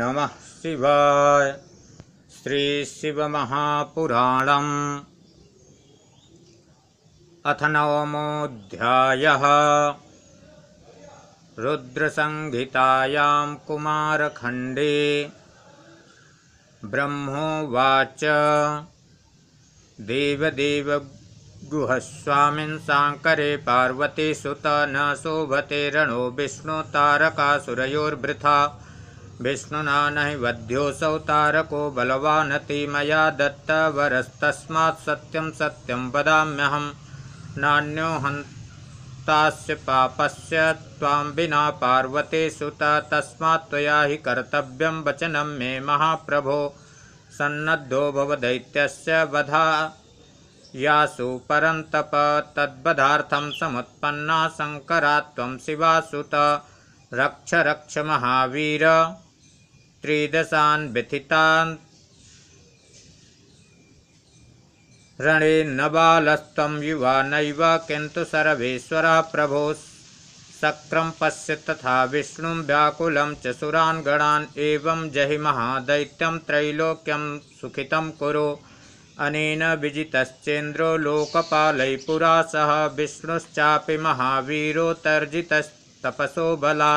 नम शिवाय महापुराण अथ नवमोध्याय रुद्रसंहितायां कुमारखंडे ब्रह्मोवाच देवदेव गुहस्वामिन् पार्वती पार्वतीसुत न शोभते रणो विष्णुतारकासुरयोर्वृथा विष्णुना नहि वध्योऽसौ तारको बलवानति मया दत्त दत्तवरस्तस्मात् सत्यं सत्यं वदाम्यहं नान्यो हन्तास्य पापस्य त्वां विना पार्वते सुत तस्मात् त्वया हि कर्तव्यं वचनं मे महाप्रभो सन्नद्धो भव दैत्यस्य वधा यासु परन्तप तद्वधार्थं समुत्पन्ना शङ्करा त्वं शिवासुत रक्ष रक्ष महावीर त्रिदशान व्यथितान् रणे न बालस्तं युवा नैव किन्तु सर्वेश्वरः प्रभो शक्रम पश्य तथा विष्णुं व्याकुलं च सुरान् गणान् एवं जहि महादैत्यं त्रैलोक्यं सुखितं कुरु अनेन विजितश्चेन्द्रो लोकपालै पुरा सह विष्णुश्चापि महावीरो तर्जितस्तपसो बला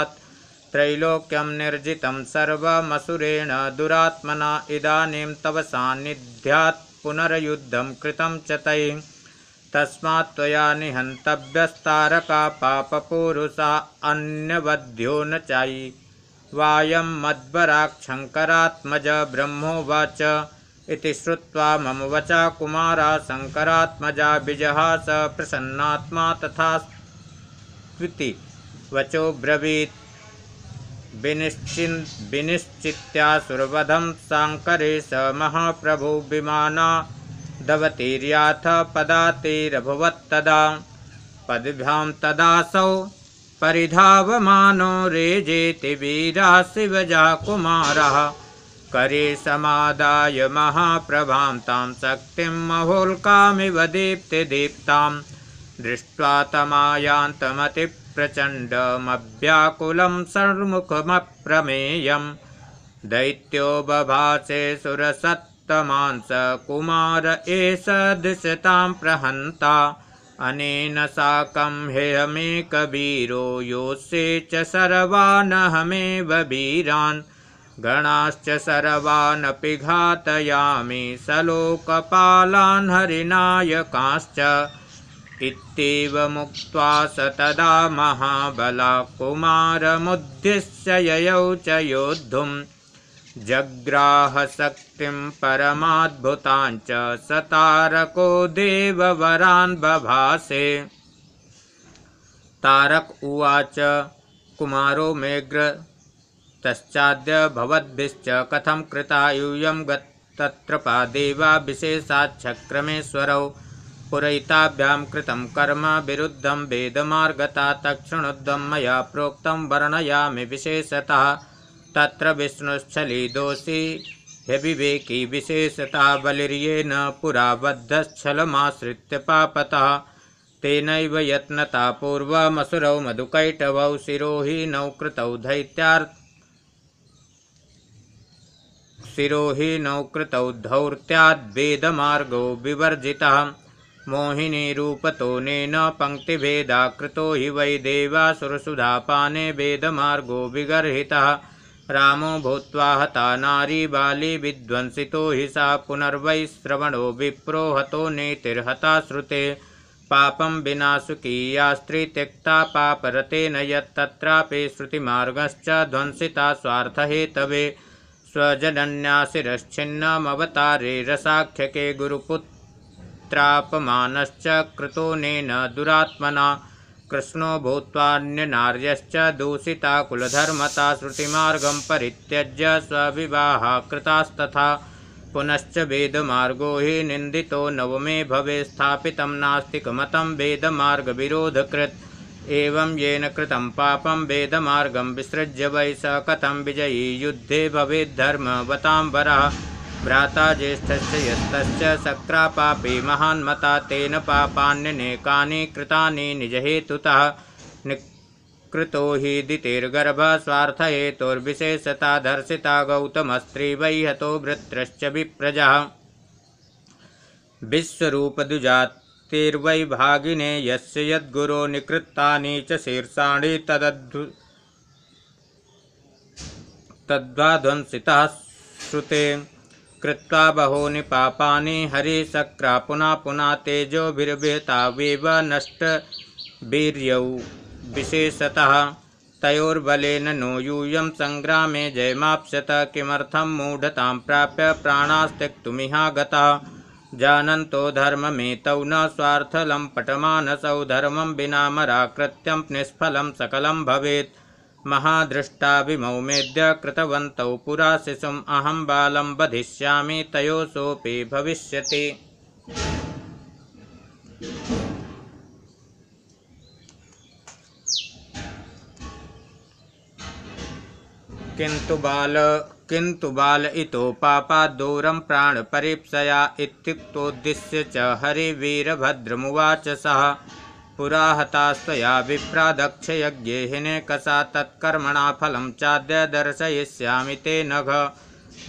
त्रैलोक्यम निर्जित सर्वसुरेण दुरात्मना इदानीं तव सान्निध्यात् पुनर्युद्धं कृतं च तैः तस्मात् निहन्तव्यस्तारका पापपूरुषा अन्यवध्यो न चायि वायं मद्वराक्षङ्करात्मज ब्रह्मोवाच इति श्रुत्वा मम वचा कुमारा शङ्करात्मजा विजहास प्रसन्नात्मा तथा वचो ब्रवीत् विनिश्चिन् विनिश्चित्या सुरवधं स महाप्रभु विमाना दवतीर्याथ पदातिरभवत्तदा पदभ्यां तदासौ परिधावमानो रेजेति वीरः शिवजः कुमारः करे समादाय महाप्रभां शक्ति महोल्का दीप्ति दीप्ता दृष्ट्वा तमायांतमति प्रचण्डमव्याकुलं सर्मुखमप्रमेयं दैत्यो बभासे कुमार एष दिशतां प्रहन्ता अनेन साकं हेयमेकबीरो योषे च सर्वानहमेव वीरान् गणाश्च सर्वानपि घातयामि सलोकपालान् हरिनायकाश्च इत्येवमुक्त्वा स तदा महाबला कुमारमुद्दिश्य ययौ च योद्धुं जग्राहशक्तिं परमाद्भुताञ्च स तारको तारक उवाच कुमारो मेघ्र तश्चाद्य भवद्भिश्च कथं कृता यूयं गतत्रपा देवा विशेषाच्छक्रमेश्वरौ पुरैताभ्यां कृतं कर्म विरुद्धं वेदमार्गता तक्षृणुद्धं मया प्रोक्तं वर्णयामि विशेषतः तत्र दोषी ह्यविवेकी विशेषता बलिर्येन पुरा पुराबद्धच्छलमाश्रित्य पापतः तेनैव यत्नता पूर्वमसुरौ मधुकैटवौ शिरोहीनौ कृतौ धैत्यार् शिरोहीनौ कृतौ धौर्त्याद्वेदमार्गौ विवर्जितः मोहिनी नेना पंक्ति भेदाकृतो हि वै पाने वेद मार्गो विगर्हितः रामो भूत्वा हता नारी बाली विध्वंसितो हि सा पुनर्वै श्रवणो विप्रो हतो नेतिर्हता श्रुते पापं विना स्त्री त्यक्ता पापरते न यत्तत्रापि श्रुतिमार्गश्च ध्वंसिता स्वार्थहेतवे स्वजनन्यासिरश्छिन्नमवतारे रसाख्यके गुरुपुत्र त्रापमानश्च कृतोऽनेन दुरात्मना कृष्णो भूत्वान्यनार्यश्च दूषिता कुलधर्मता श्रुतिमार्गं परित्यज्य स्वविवाहा कृतास्तथा पुनश्च वेदमार्गो हि निन्दितो नवमे भवे स्थापितं नास्तिकमतं विरोधकृत एवं येन कृतं पापं वेदमार्गं विसृज्य वै स कथं विजयी युद्धे भवेद्धर्मवतां वरः भ्राता ज्येष्ठ यस्तश्च सक्रापापी महान्मता तेन पापान्यनेकानि कृतानि निजहेतुतः कृतो हि दितिर्गर्भः स्वार्थहेतुर्विशेषता धर्षिता गौतमस्त्री वै हतो वृत्रश्च विप्रजः विश्वरूपदुजातिर्वै भागिने यस्य यद्गुरो निकृत्तानि च शीर्षाणि तदध्व तद्वाध्वंसितः श्रुते कृत्वा बहूनि पापानि हरिशक्रा पुनः पुनः नष्ट नष्टवीर्यौ विशेषतः तयोर्बलेन नो यूयं सङ्ग्रामे जयमाप्स्यत किमर्थं मूढतां प्राप्य प्राणास्त्यक्तुमिहागतः जानन्तो धर्ममेतौ न स्वार्थलं पटमानसौ धर्मं विनामराकृत्यं निष्फलं सकलं भवेत् महादृष्टा महादृष्टाभिमौ मेद्य कृतवन्तौ पुरा शिशुम् अहं बालं वधिष्यामि तयोसोऽपि भविष्यति किन्तु बाल किन्तु बाल इतो पापा पापाद्दूरं प्राणपरीप्सया इत्युक्तोद्दिश्य च हरिवीरभद्रमुवाच सः पुराहतास्तया विप्रादक्षयज्ञेहिनेकषा तत्कर्मणा फलं चाद्य दर्शयिष्यामि ते नघ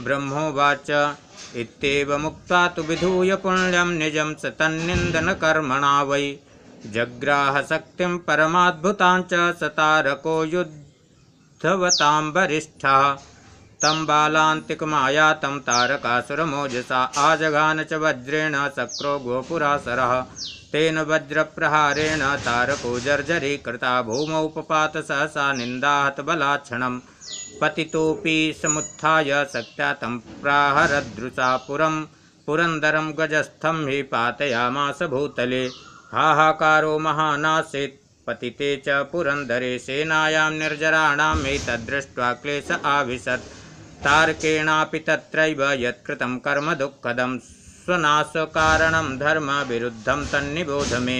ब्रह्मोवाच इत्येवमुक्त्वा तु विधूय पुण्यं निजं स तन्निन्दनकर्मणा वै जग्राहशक्तिं परमाद्भुताञ्च सतारको युद्धवतां वरिष्ठः तम बालान्तिकमाया तारकासुरमोजसा आजघान च वज्रेण शक्रो गोपुरासरः तेन वज्रप्रहारेण तारको जर्जरी कृता भूमौपपात सहसा निन्दाहतबलाक्षणं पतितोऽपि समुत्थाय शक्त्या तं प्राहरदृशा पुरं पुरन्दरं गजस्थं हि पातयामास भूतले हाहाकारो महानासीत् पतिते च पुरन्दरे सेनायां निर्जराणां एतद्दृष्ट्वा क्लेश आविशत् तारकेणापि तत्रैव यत्कृतं कर्म दुःखदं स्वनाशकारणं विरुद्ध तन्निबोध मे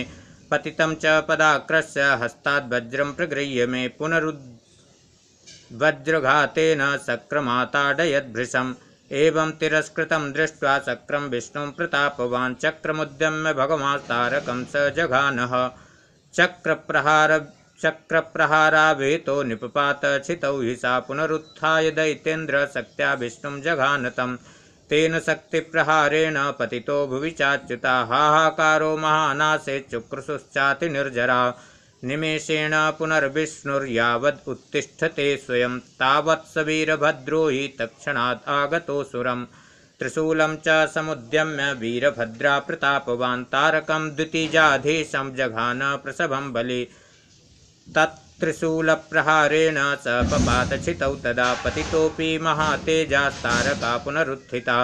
पतितं च हस्ता वज्रम प्रगृह्य मे पुनरुद्वज्रघातेन सक्रमाताडयद्भृशम् एवं तिरस्कृतं दृष्ट्वा चक्रं विष्णुं प्रतापवान् चक्रमुद्यम्य भगवान् तारकं स जघानः चक्रप्रहार शक्रप्रहारावेतो निपपातचितौ हि सा पुनरुत्थाय दैतेन्द्रशक्त्या विष्णुं जघानतं तेन शक्ति प्रहारेण पतितो भुवि चाच्युता हाहाकारो महानासे चुक्रसुश्चाति निर्जरा निमेषेण पुनर्विष्णुर्यावद् उत्तिष्ठते स्वयं तावत्स वीरभद्रो हि तत्क्षणात् आगतोऽसुरम् त्रिशूलं च समुद्यम्य वीरभद्रा प्रतापवान् तारकं द्वितीजाधीशं जघान प्रसभं बलि तत्त्रिशूलप्रहारेण स सपातछित तदा पतितोऽपि महातेजास्तारका पुनरुत्थिता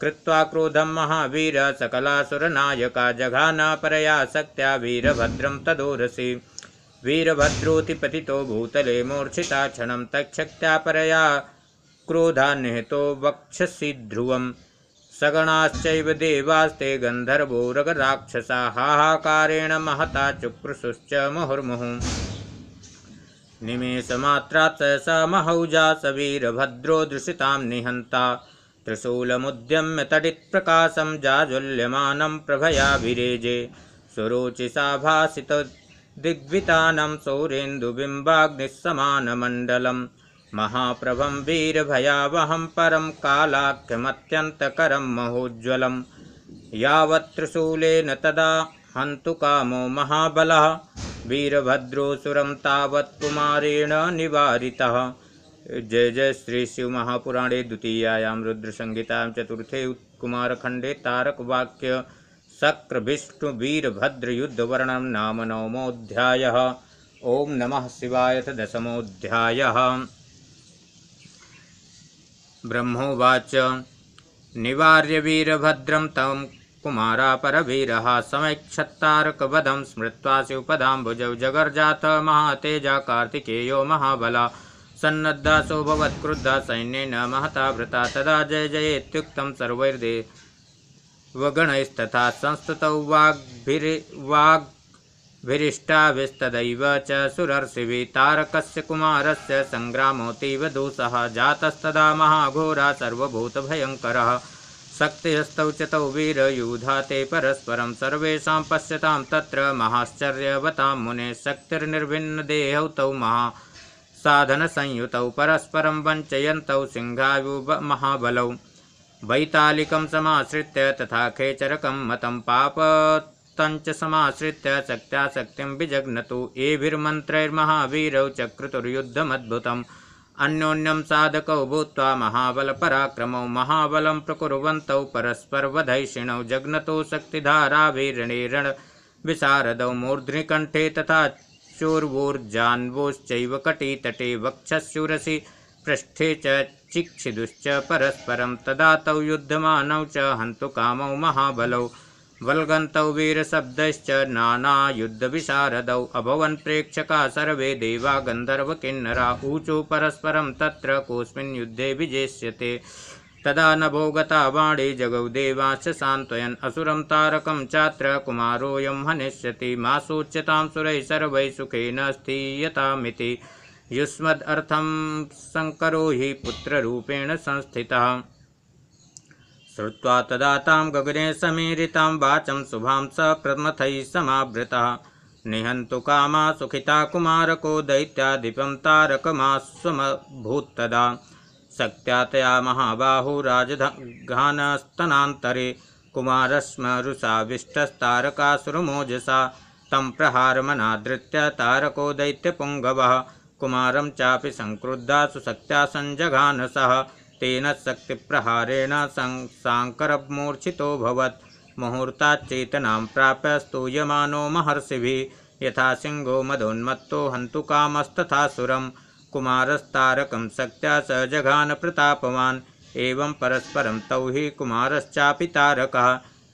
कृत्वा क्रोधं महावीर सकलासुरनायका जघानापरया शक्त्या वीरभद्रं तदोरसि वीरभद्रोऽतिपतितो भूतले मूर्छिता क्षणं क्रोधा क्रोधान्निहितो वक्षसि ध्रुवम् सगणाश्चैव देवास्ते गन्धर्वो रगराक्षसा हाहाकारेण महता चुक्रशुश्च मुहुर्मुहुः निमेषमात्रात् सहसा महौजा सवीरभद्रो दृशितां प्रकाशम त्रिशूलमुद्यम्य तडित्प्रकाशं जाजुल्यमानं प्रभयाभिरेजे दिग्विता भासितदिग्वितानं सौरेन्दुबिम्बाग्निः महाप्रभं वीरभयावह परम कालाख्यमत्यन्तकरं महोज्वल यावत् त्रिशूलेन तदा हंतु कामो महाबल वीरभद्रोसुर तबत्कुमेण कुमारेण जय जय श्री शिव महापुराणे द्वितीयायां रुद्रसंगीता चतुर्थे कुमारखण्डे युद्ध शक्रभिष्णुवीरभद्रयुद्धवर्णं नाम नवमोध्याय ओम नमः शिवाय दशमोध्याय ब्रह्मोवाच निवार्य वीरभद्रम तम समय क्षत्ताक वधम स्मृत्वा शिवपदाम शिवपदाम्बुजौ जगर्जाथ महातेजा कार्तिकेयो महाबला सन्नद्दासो भवत्क्रुद्धा सैन्येन महता भृता तदा जय जयेत्युक्तं सर्वैर्दे संस्ततौ वाग्भिरि वाग्भिरिष्टाभिस्तदैव च सुरर्षिभि तारकस्य कुमारस्य सङ्ग्रामोऽतीव दूसः जातस्तदा महाघोरा सर्वभूतभयङ्करः शक्तिरस्तौ वीरयूधा ते परस्परं सर्वेषां पश्यतां तत्र महाश्चर्यवतां मुने शक्तिर्निर्भिन्नदेहौ तौ महा साधन साधनसंयुतौ परस्परं वञ्चयन्तौ सिंहायु महाबलौ वैतालिकं समाश्रित्य तथा खेचरकं मतं पापतञ्च समाश्रित्य शक्त्याशक्तिं विजघ्नतु एभिर्मन्त्रैर्महावीरौ चक्रुतुर्युद्धमद्भुतम् अन्योन्यं साधकौ भूत्वा महाबलपराक्रमौ महाबलं प्रकुर्वन्तौ शक्तिधारा भीरणीरण विशारद मूर्ध्निकण्ठे तथा चोर्वोर्जान्वोश्चैव कटीतटे वक्षशुरसि पृष्ठे चिक्षिदुश्च परस्परं तदा तौ युद्धमानौ च हन्तुकामौ महाबलौ वल्गन्तौ वीरशब्दैश्च विशारद अभवन् प्रेक्षका सर्वे देवा किन्नरा ऊचु परस्परं त्र कोऽस्मिन् युद्धे तदा नभो गता बाणी जगौ देवाश सान्वयन असुरं तारक चात्र कुमारोऽयं हनिष्यति मा सूच्यतां सुखे सर्वैः सुखेन स्थीयतामिति हि पुत्ररूपेण संस्थिता श्रुवा तदा तम गगने समीरितां वाचं शुभां स प्रमथैः समावृतः निहन्तु सुखिता कुमको दैत्याधिपं तारकमास्वमभूत्तदा तदा तया महाबाहु राजघानस्तनान्तरे तम तं प्रहारमनादृत्य तारको दैत्यपुंगव कुमार चापि संक्रुद्धा सुशक्त्या सञ्जघानसः तेन शक्तिप्रहारेण मुहूर्ता चेतना प्राप्य स्तूयम महर्षि यथा सिंहो मदोन्मत्तो हंतु कामस्तथा सुरम कुमारस्तारकं शक्तिया स जघान प्रतापवान एवं परस्परं तौ ही कुमारश्चापि तारक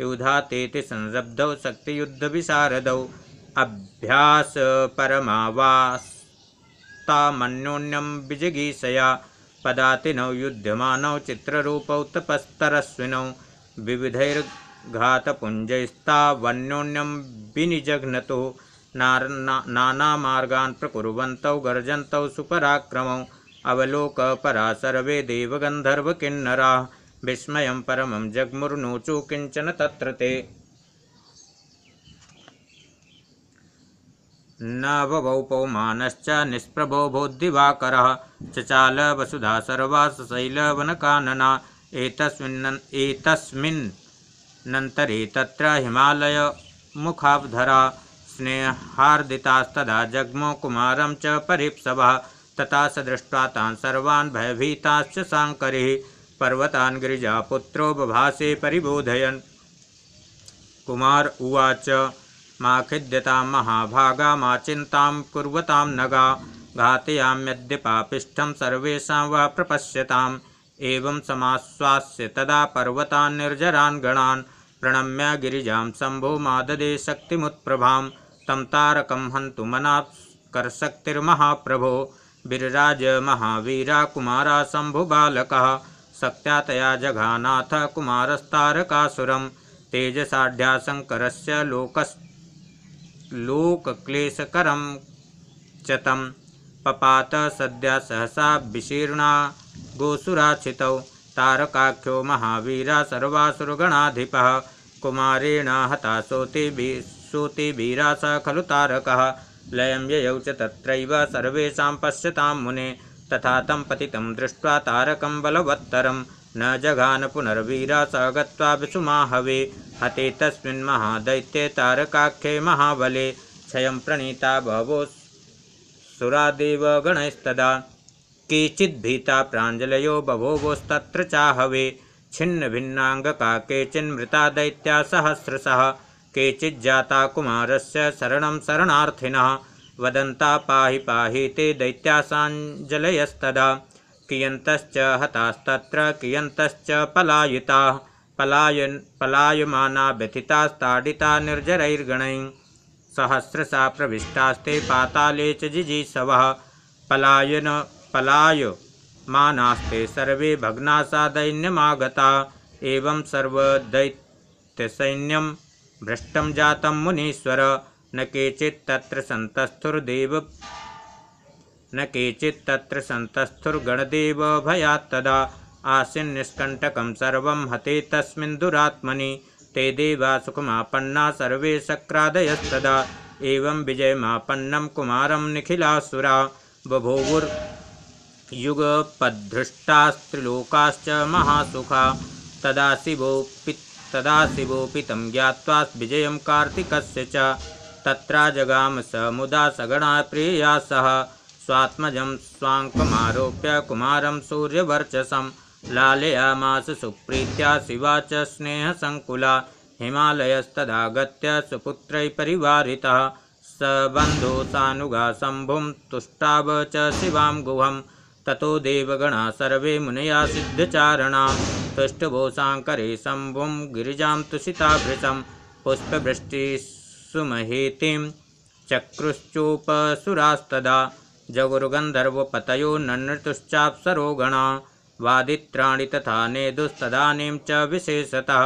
युधातेति अभ्यास शक्तियुद्धविशारदौ मनोन्यम विजगीषया पदातिनौ युध्यमानौ चित्ररूपौ तपस्तरस्विनौ विविधैर्घातपुञ्जैस्तावन्योन्यं विनिजघ्नतो नानामार्गान् प्रकुर्वन्तौ गर्जन्तौ सुपराक्रमौ अवलोकपरा सर्वे देवगन्धर्वकिन्नराः विस्मयं परमं जग्मुर्नोचु किञ्चन तत्र ते न बभौ पौमानश्च निष्प्रभो बोद्धिवाकरः चचाल वसुधा सर्वास सशैलवनकानना एतस्मिन् एतस्मिन्नन्तरे तत्र हिमालयमुखाब्धरा स्नेहार्दितास्तदा जग्मो कुमारं च परीप्सवः तथा स दृष्ट्वा तान् सर्वान् भयभीताश्च साङ्करिः पर्वतान् गिरिजापुत्रो बभासे परिबोधयन् कुमार उवाच मा खिद्यता महाभागा मा चिंता कुरता नगा घातयाम्यद्य पापिष्ठं सर्वेशा व प्रपश्यता एवं समाश्वास्य तदा पर्वतान् निर्जरा गणा प्रणम्य गिरीजा शंभो शम्भो शक्ति मुत्प्रभा तम तारक तारकं हन्तु मनात्कर्शक्तिर्महाप्रभो बिरराज महावीरा कुमारा शंभु बालक तया जघानाथ कुमारस्तारकासुरं तेजसाढ्या शङ्करस्य लोकस् लोकक्लेशकरं च तं पपात सद्या सहसा विशीर्णा गोसुराचितौ तारकाख्यो महावीरा सर्वासुरगणाधिपः कुमारेण हता सोतिभि सोतिभीरा स खलु तारकः लयं ययौ च तत्रैव सर्वेषां पश्यतां मुने तथा तं पतितं दृष्ट्वा तारकं बलवत्तरम् न जघान पुनर्वीरा स गत्वा विसुमाहवे हते तस्मिन् महादैत्ये तारकाख्ये महाबले क्षयं प्रणीता बहवो सुरादेव गणैस्तदा केचिद्भीता प्राञ्जलयो बभोवोस्तत्र चाहवे छिन्नभिन्नाङ्गका केचिन्मृता दैत्या सहस्रशः केचिज्जाता कुमारस्य शरणं शरणार्थिनः वदन्ता पाहि पाहि ते दैत्यासाञ्जलयस्तदा कियन्तश्च हतास्तत्र कियन्तश्च पलायिताः पलायन् पलायमाना व्यथितास्ताडिता निर्जरैर्गणैः सहस्रशा प्रविष्टास्ते पाताले च जिजीसवः पलायन पलायमानास्ते सर्वे भग्नासा दैन्यमागता एवं सर्वदैत्यसैन्यं भ्रष्टं जातं मुनीश्वर न केचि तत्र संतस्थुर्देव न केचित्तत्र सन्तस्थुर्गणदेवभयात्तदा आसीन्निष्कण्टकं सर्वं हते तस्ंदुरात्म ते देवा सुखमापन्ना सर्वे शक्रादयस्तदा एवं विजयमापन्नं कुमारं निखिलासुरा बभूवुर्युगपद्धृष्टास्त्रिलोकाश्च महासुखा तदा शिवोऽपि तदा शिवोऽपि तं ज्ञात्वा विजयं कार्तिकस्य च तत्रा जगाम स मुदा सगणा प्रेया सह स्वात्मज स्वांकमारोप्य कुमार सूर्यवर्चस लालयामास सुप्रीत्या शिवा च संकुला हिमालयस्तदागत्य सुपुत्र परिवारितः स बंधु सानुगा शंभुम तुष्टाव च शिवां तथो ततो सर्वे मुनया सिद्धचारणां शंभुम गिरीजा गिरिजां तुषिताभृशं पुष्पवृष्टिसुमहेतिं चक्रुश्चोपसुरास्तदा जगुरुगन्धर्वपतयो नृतुश्चाप्सरो गणा वादित्राणि तथा नेदुस्तदानीं च विशेषतः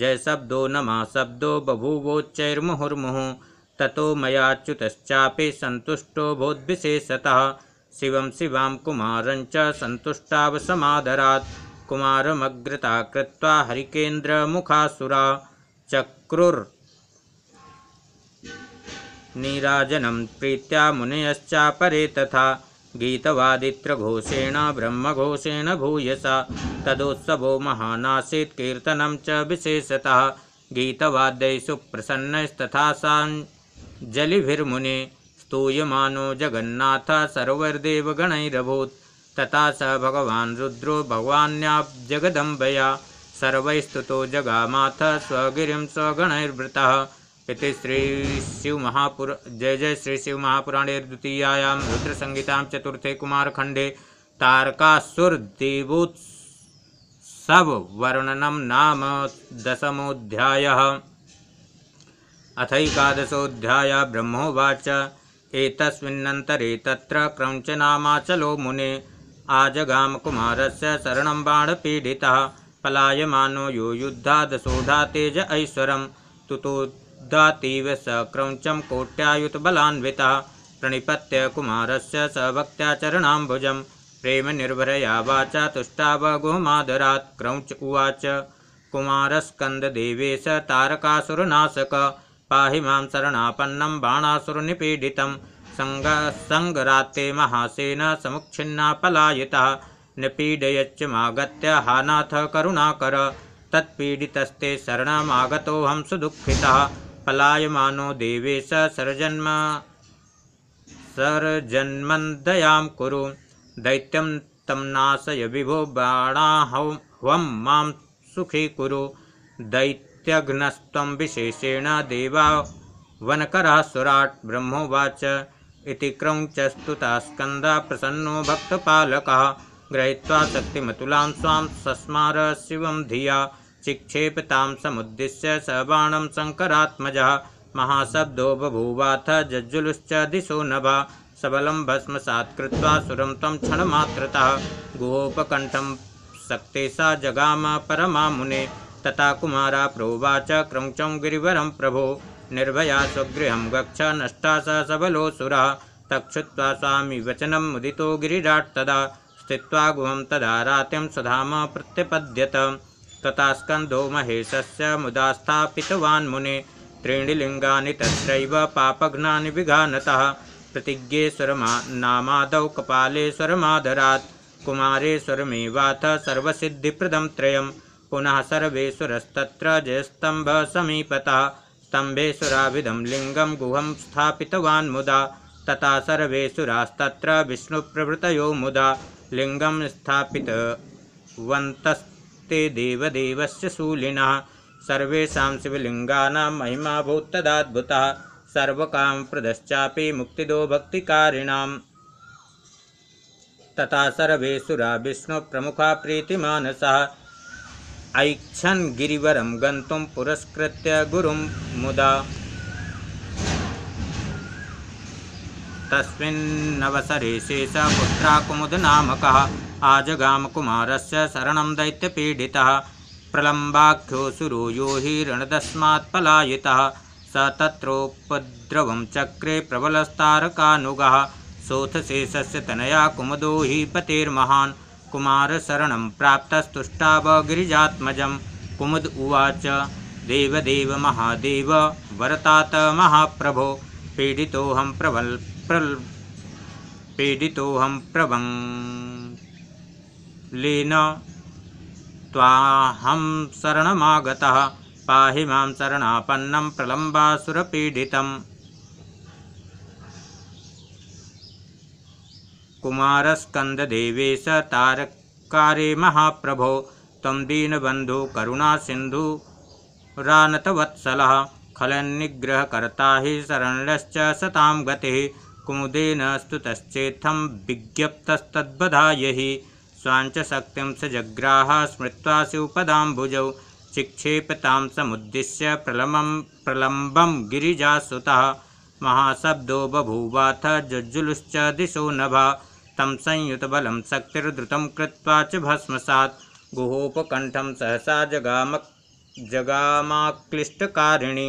जयशब्दो नमः शब्दो बभूवोच्चैर्मुहुर्मुः ततो मयाच्युतश्चापि सन्तुष्टो भोद्विशेषतः शिवं शिवां कुमारं च सन्तुष्टावसमादरात् कुमारमग्रता कृत्वा हरिकेन्द्रमुखासुरा चक्रुर् नीराजनं प्रीत्या मुनयश्चापरे तथा गीतवादित्रघोषेण ब्रह्मघोषेण भूयसा तदोत्सवो महानासीत् कीर्तनं च विशेषतः गीतवाद्यैषु प्रसन्नस्तथा साञ्जलिभिर्मुने स्तूयमानो जगन्नाथ सर्वैर्देवगणैरभूत् तथा स भगवान्द्रो भगवान्या जगदंबया सर्वैस्तुतो जगामाथ स्वगिरिं स्वगणैर्वृतः इति महापुर जय जय द्वितीयायाम रुद्र संहिता चतुर्थे सब वर्णनम नाम दशमोध्याय अथकादशोध्याय ब्रह्मोवाच एतस्मिन्नन्तरे तत्र क्रौञ्चनामाचलो मुने कुमारस्य शरणं बाणपीडितः पलायमानो यो युद्धादशोढा तेज ऐश्वरं तुतो दातीव स क्रौञ्चं प्रणीपत कुमार से स भक्त्या प्रेम निर्भरया वाचा बगुमादरा क्रौच उवाच कुमस्कंदेश तारकासुरनाशक पाही मं मां बाणासुर निपीडित संग संगराते महासेन समुच्छिन्ना पलायितः निपीडयच्चमागत्य हानाथ करुणाकर तत्पीडितस्ते हम सुदुखिता पलायमानो देवेश स सरजन्म सरजन्मन्दयां कुरु दैत्यं नाशय विभो बाणाहवं सुखी कुरु दैत्यघ्नस्व विशेषेण देवा वनकरः सुराट ब्रह्मोवाच इति क्रौञ्चस्तुता स्कंद प्रसन्नो भक्तपालक गृहीत्वा शक्तिमतुलां स्वाम सस्मार शिवं धिया चिक्षेपतां समुद्दिश्य स बाणं महाशब्दो बभूवाथ जज्जुलुश्च दिशो नभा भस्म भस्मसात् सुरम तम क्षण क्षणमात्रतः गुहोपक शक्ति सा जगाम परमा मुने तथा कुमारा प्रोवाच क्रौचं गिरीवर प्रभो निर्भया स्वगृह गच्छ नष्टा स सुरा तक्षुत्वा स्वामी वचनम मुदितो गिरिराट् तदा स्थित्वा गुहम तदा रातिं सुधाम प्रत्यपद्यत तथा स्कन्धो महेश मुदा स्थापितवान् मुने त्रीणि लिङ्गानि पापघ्ना पापघ्नानि विघानतः प्रतिज्ञेश्वरनामादौ कपालेश्वरमाधरात् कुमारेश्वरमेवाथ सर्वसिद्धिप्रदं त्रयं पुनः सर्वेश्वरस्तत्र जयस्तम्भसमीपतः स्तम्भेश्वराभिधं लिङ्गं गुहं स्थापितवान् मुदा तथा सर्वेश्वरास्तत्र विष्णुप्रभृतयो मुदा लिङ्गं स्थापितवन्तस्त नमस्ते देवदेवस्य शूलिनः सर्वेषां शिवलिङ्गानां महिमा भूत्तदाद्भुतः सर्वकामप्रदश्चापि मुक्तिदो भक्तिकारिणाम् तथा सर्वेसुरा विष्णुप्रमुखा प्रीतिमानसः ऐक्षन् गिरिवरं गन्तुं पुरस्कृत्य गुरुं मुदा तस्मिन्नवसरे कुमुदनामकः से शरण दैत्यपीडिता प्रलंबाख्योसुरो यो हि रणदस्मात्पलायितः स तत्रोपद्रवं चक्रे प्रबलस्तारकानुगः सोथशेषस्य तनया कुमदो हि प्राप्त कुमारशरणं गिरीजात्मज कुमुद उवाच देवदेव महादेव वरतात महाप्रभो पीडितोऽहं प्रबल् प्रल् पीडितोऽहं प्रभङ् लीन ताहम शरणमागता पाहि मां शरणापन्नं प्रलम्बासुरपीडितम् कुमारस्कन्ददेवे स तारकारे महाप्रभो त्वं दीनबन्धु खल निग्रहकर्ता हि शरणश्च सतां गतिः कुमुदेन स्तुतश्चेत्थं विज्ञप्तस्तद्बधाय हि स्वांच शक्तिं स जग्राह स्मृत्वा शिवपदाम्बुजौ चिक्षेपतां समुद्दिश्य प्रलमं प्रलम्बं गिरिजासुतः महाशब्दो बभूवाथ जज्जुलुश्च दिशो नभा तं संयुतबलं शक्तिर्द्रुत कृत्वा च भस्मसात् गुहोपकण्ठं सहसा जगाम जगामाक्लिष्टकारिणी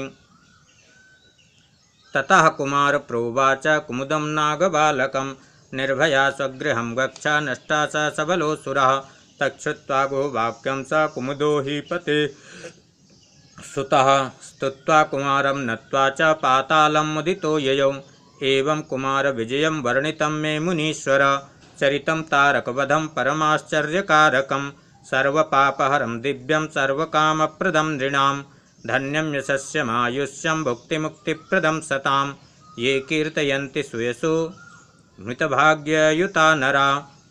ततः प्रोवाच कुमुदम नागबालकम् निर्भया स्वगृह गच्छ नष्टा स सबलोऽसुरः तक्षुत्वा गोवाक्यं स कुमुदो हि पते सुतः स्तुत्वा कुमारं नत्वा च पातालं मुदितो ययौ एवं कुमारविजयं वर्णितं मे मुनीश्वर चरितं तारकवधं परमाश्चर्यकारकं सर्वपापहरं दिव्यं सर्वकामप्रदं नृणां धन्यं यशस्यमायुष्यं भुक्तिमुक्तिप्रदं सतां ये कीर्तयन्ति सुयसु मृतभाग्ययुता नरा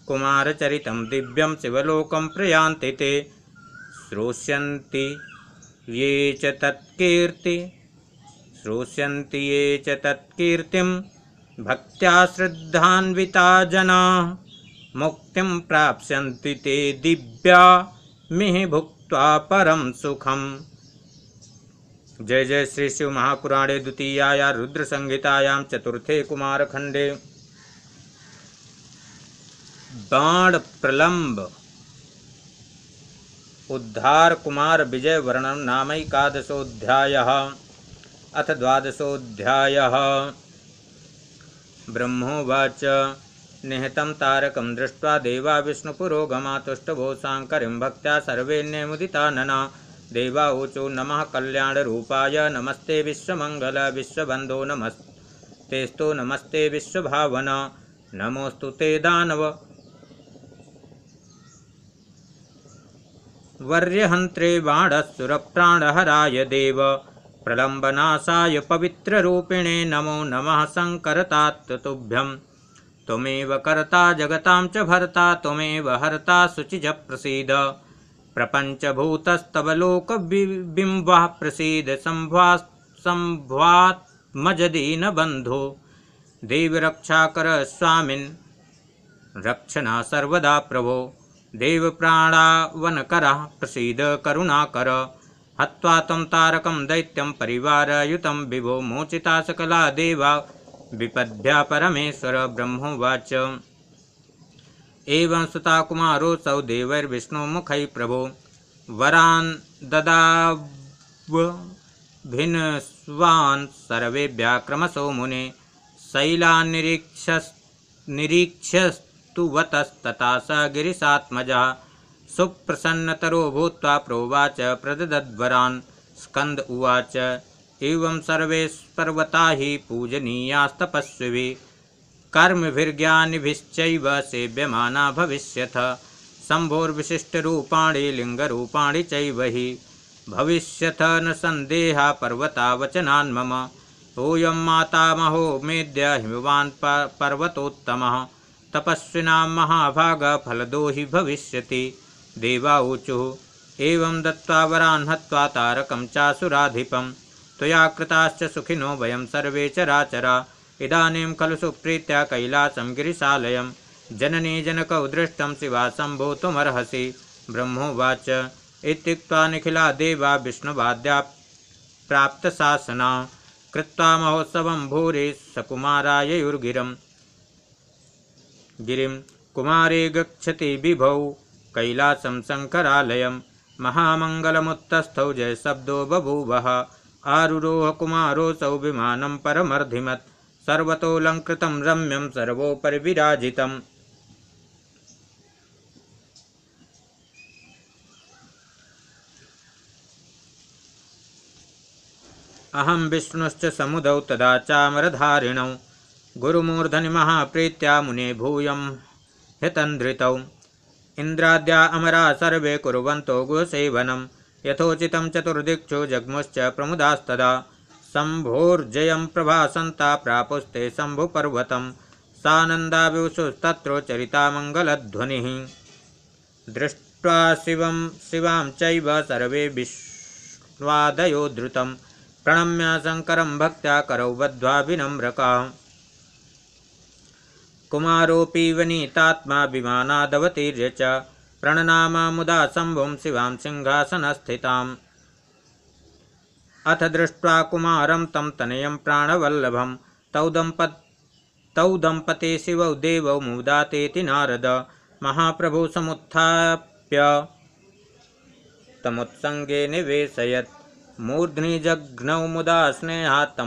कुमारचरितं दिव्यम शिवलोकं प्रयान्ति ते ये च तत्कीर्ति श्रोष्यन्ति ये च तत्कीर्तिं भक्त्या श्रद्धान्विता जनाः मुक्तिं प्राप्स्यन्ति ते दिव्या मिह भुक्त्वा परं सुखम् जय जय श्री शिव महापुराणे द्वितीयाया रुद्रसंहितायां चतुर्थे कुमारखण्डे बाण प्रलंब उद्धार कुमार विजय वर्णन नामकादशोध्याय अथ द्वादशोध्याय ब्रह्मोवाच निहतं तारक दृष्ट्वा देवा शांकर भक्त सर्वे ने मुदिता नना देवाऊचो नम कल्याण कल्याणरूपाय नमस्ते विश्वमंगल विश्वबंधो नमस्तेस्तु नमस्ते विश्वभावन नमोस्तु ते दानव वर्यहन्त्रे बाणसुरप्राणहराय देव प्रलंबनाशाय पवित्ररूपिणे नमो नमः सङ्कर्तात्तुभ्यं त्वमेव कर्ता जगतां च भर्ता त्वमेव हर्ता शुचिजप्रसीद प्रपञ्चभूतस्तव लोकबिम्बः प्रसीद सम्भ्वा सम्भ्वात्मजदीनबन्धो देवरक्षाकर स्वामिन् रक्षना सर्वदा प्रभो वन वनकरः प्रसीद करुणाकर हत्वा तारक दैत्यम परिवार परिवारयुतं विभो मोचिता सकला देवा विपद्या परमेश्वर ब्रह्मोवाच एवं सुता देवैर्विष्णु मुख प्रभो वरान् ददाभिन्स्वान् क्रमशो मुने शैलान् निरीक्ष तु वतस्तता स गिरीशात्मज सुप्रसन्नतरो भूत प्रोवाच प्रदरा स्कंद उवाच एवं सर्वेपर्वता हि पूजनीयास्तपस्विभिः कर्मभिर्ज्ञानिभिश्चैव सेव्यमाना भविष्यथ शम्भोर्विशिष्टरूपाणि लिंग चैव हि भविष्यथ न संदेहा पर्वता वचना मम माता महो मेद्य हिमवान् पर्वतोत्तमः तपस्विनां महाभाग फलदो हि भविष्यति देवा ऊचुः एवं दत्त्वा वरान् हत्वा तारकं चासुराधिपं त्वया कृताश्च सुखिनो वयं सर्वे चरा इदानीं खलु सुप्रीत्या कैलासं गिरिशालयं जननी जनकौदृष्टं शिवासं भोतुमर्हसि ब्रह्मोवाच इत्युक्त्वा निखिला देवा विष्णुवाद्या प्राप्तशासना कृत्वा महोत्सवं भूरि सकुमाराययुर्गिरम् गिरिं कुमारे गच्छति बिभौ कैलासं शङ्करालयं महामङ्गलमुत्तस्थौ जयशब्दो बभूवः आरुरोह कुमारोऽसौ विमानं परमर्धिमत् सर्वतोऽलङ्कृतं रम्यं सर्वोपरि विराजितम् अहं विष्णुश्च समुदौ तदा चामरधारिणौ गुरुमूर्धन प्रीत्या मुने भूय हितन्धृतौ इंद्राद्या अमरा सर्वे कुर्वन्तो गोसेवनं यथोचित चतुर्दीक्षु जग्मुश्च प्रमुदास्तदा शंभोर्जय प्रभासंता प्रापुस्ते शम्भुपर्वतं चरिता मंगलध्वनि दृष्ट्वा शिव शिवां चैव विश्वादयो प्रणम्य शंकर भक्त करौ बद्वा विनम्रका कुमारोऽपीव नीतात्माभिमानादवतीर्य च प्रणनामामुदा शम्भुं शिवां सिंहासनस्थिताम् अथ दृष्ट्वा कुमारं तं तनयं प्राणवल्लभं तौ दम्पत् तौ दम्पते शिवौ देवौ मुदातेति नारद समुत्थाप्य तमुत्सङ्गे निवेशयत् मूर्ध्निजघ्नौ मुदा स्नेहात्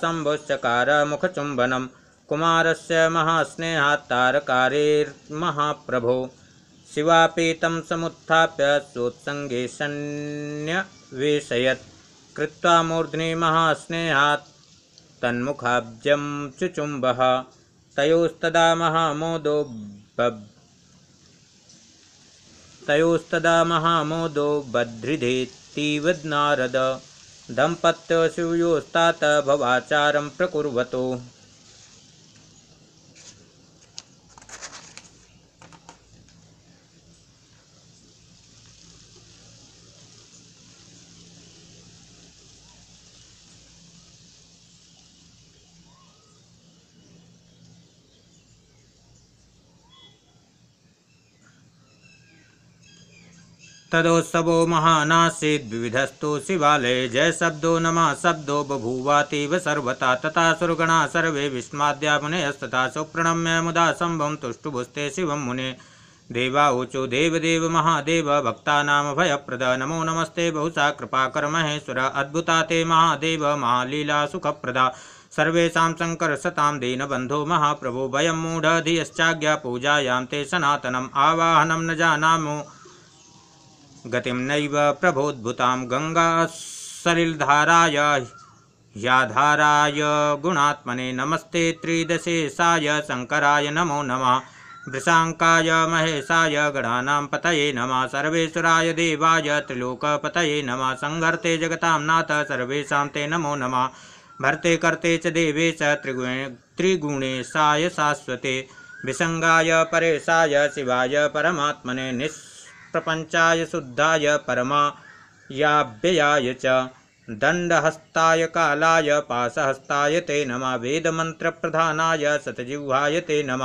शंभुश्चकार मुखचुंबनम कुमार से महास्नेहात्तारकारेर्महाप्रभो शिवापीतं समुत्थाप्य सोत्संगे सन्न्यवेशयत् कृत्वा मूर्धनि महास्नेहा तन्मुखाब्जं चुचुंब तयोस्तदा महामोदो तयोस्तदा महामोदो तीवद नारद दम्पत्यो स्यूयोस्तात प्रकुर्वतो तदोत्सवो विविधस्तु शिवालये जय शब्दो नमः शब्दो बभूवातीव सर्वता तथा सुरगणा सर्वे विस्माद्या मुनेस्तथा सुप्रणम्य मुदा शंभ तुष्टुभुस्ते शिव मुने देवाऊचो देवदेव महादेव प्रद नमो नमस्ते बहुशा कर महेश्वर अद्भुता ते महादेव महालीला सुखप्रदा सर्वेषां सतां दीनबन्धो महाप्रभो वयं मूढधियश्चाज्ञा पूजायां ते सनातनम् आवाहनं न जानामो गतिम नैव प्रबोद्भुतां गङ्गासलिलधाराय याधाराय गुणात्मने नमस्ते त्रिदशेशाय शंकराय नमो नमः वृषाकाय महेशाय गणा पतये नम सर्वेश्वराय देवाय त्रिलोकपतये नम संहर्ते जगतां नाथ सर्वेषां ते नमो नम भर्ते कर्ते च देवे च त्रिगुणे त्रिगुणेशाय शाश्वते विसङ्गाय परेशाय शिवाय परमात्मने निस् प्रपञ्चाय शुद्धाय परमायाव्ययाय च दंडहस्ताय कालाय पाशहस्ताय ते वेदमंत्र वेदमन्त्रप्रधानाय शतजिह्वाय ते नम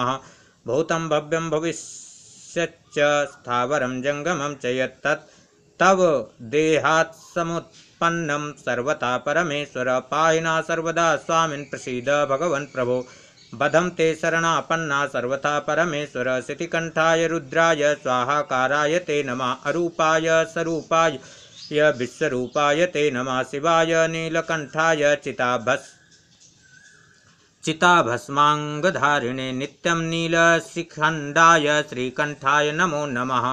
भूत भव्यम भविष्य स्थावर जंगम च यत्तत् तव देहात् परमेश्वर पाईना सर्वदा स्वामिन् प्रसीद भगवन् प्रभो बधम ते शरणापन्ना सर्वथा परमेश्वर सितिकण्ठाय रुद्राय स्वाहाकाराय ते नमः अरूपाय स्वरूपाय य विश्वरूपाय ते नमः शिवाय नीलकण्ठाय चिताभस् चिताभस्माङ्गधारिणे नित्यं नीलशिखण्डाय श्रीकण्ठाय नमो नमः